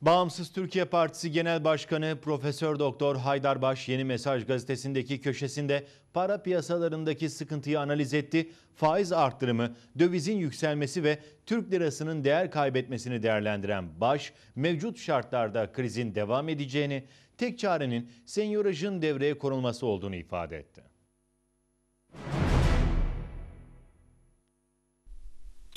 Bağımsız Türkiye Partisi Genel Başkanı Profesör Doktor Baş, Yeni Mesaj gazetesindeki köşesinde para piyasalarındaki sıkıntıyı analiz etti. Faiz arttırımı, dövizin yükselmesi ve Türk lirasının değer kaybetmesini değerlendiren Baş, mevcut şartlarda krizin devam edeceğini, tek çarenin senyorajın devreye konulması olduğunu ifade etti.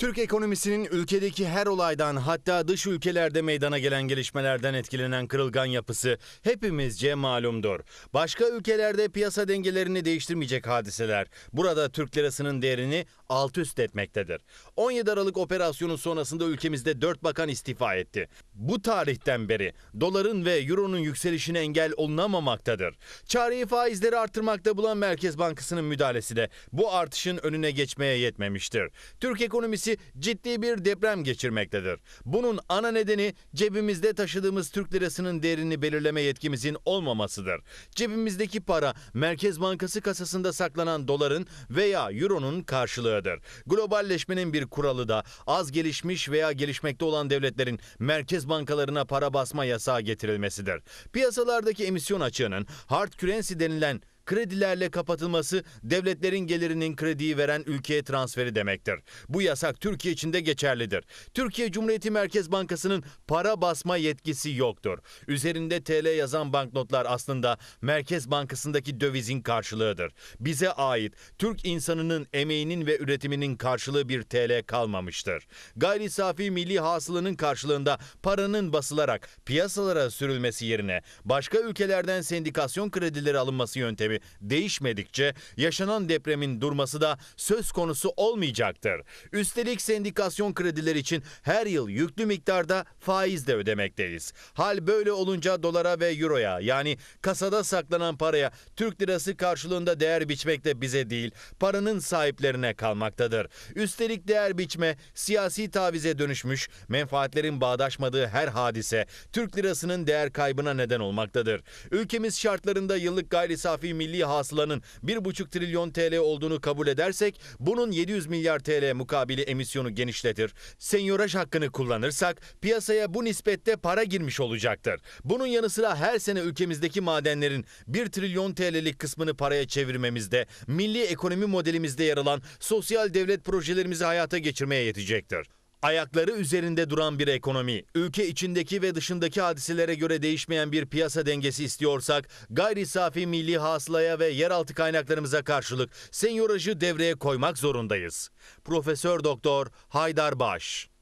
Türk ekonomisinin ülkedeki her olaydan hatta dış ülkelerde meydana gelen gelişmelerden etkilenen kırılgan yapısı hepimizce malumdur. Başka ülkelerde piyasa dengelerini değiştirmeyecek hadiseler burada Türk lirasının değerini alt üst etmektedir. 17 Aralık operasyonu sonrasında ülkemizde 4 bakan istifa etti. Bu tarihten beri doların ve euronun yükselişine engel olunamamaktadır. Çareyi faizleri artırmakta bulan Merkez Bankası'nın müdahalesi de bu artışın önüne geçmeye yetmemiştir. Türk ekonomisi ciddi bir deprem geçirmektedir. Bunun ana nedeni cebimizde taşıdığımız Türk lirasının değerini belirleme yetkimizin olmamasıdır. Cebimizdeki para Merkez Bankası kasasında saklanan doların veya euronun karşılığıdır. Globalleşmenin bir kuralı da az gelişmiş veya gelişmekte olan devletlerin merkez bankalarına para basma yasağı getirilmesidir. Piyasalardaki emisyon açığının hard currency denilen kredilerle kapatılması devletlerin gelirinin krediyi veren ülkeye transferi demektir. Bu yasak Türkiye için de geçerlidir. Türkiye Cumhuriyeti Merkez Bankası'nın para basma yetkisi yoktur. Üzerinde TL yazan banknotlar aslında Merkez Bankası'ndaki dövizin karşılığıdır. Bize ait Türk insanının emeğinin ve üretiminin karşılığı bir TL kalmamıştır. Gayri safi milli hasılının karşılığında paranın basılarak piyasalara sürülmesi yerine başka ülkelerden sendikasyon kredileri alınması yöntemi gündemi değişmedikçe yaşanan depremin durması da söz konusu olmayacaktır. Üstelik sendikasyon kredileri için her yıl yüklü miktarda faiz de ödemekteyiz. Hal böyle olunca dolara ve euroya yani kasada saklanan paraya Türk lirası karşılığında değer biçmek de bize değil paranın sahiplerine kalmaktadır. Üstelik değer biçme siyasi tavize dönüşmüş menfaatlerin bağdaşmadığı her hadise Türk lirasının değer kaybına neden olmaktadır. Ülkemiz şartlarında yıllık gayri safi milli milli hasılanın 1,5 trilyon TL olduğunu kabul edersek bunun 700 milyar TL mukabili emisyonu genişletir. Senyoraj hakkını kullanırsak piyasaya bu nispette para girmiş olacaktır. Bunun yanı sıra her sene ülkemizdeki madenlerin 1 trilyon TL'lik kısmını paraya çevirmemizde milli ekonomi modelimizde yer alan sosyal devlet projelerimizi hayata geçirmeye yetecektir. Ayakları üzerinde duran bir ekonomi, ülke içindeki ve dışındaki hadiselere göre değişmeyen bir piyasa dengesi istiyorsak, gayri safi milli hasılaya ve yeraltı kaynaklarımıza karşılık senyorajı devreye koymak zorundayız. Profesör Doktor Haydar Baş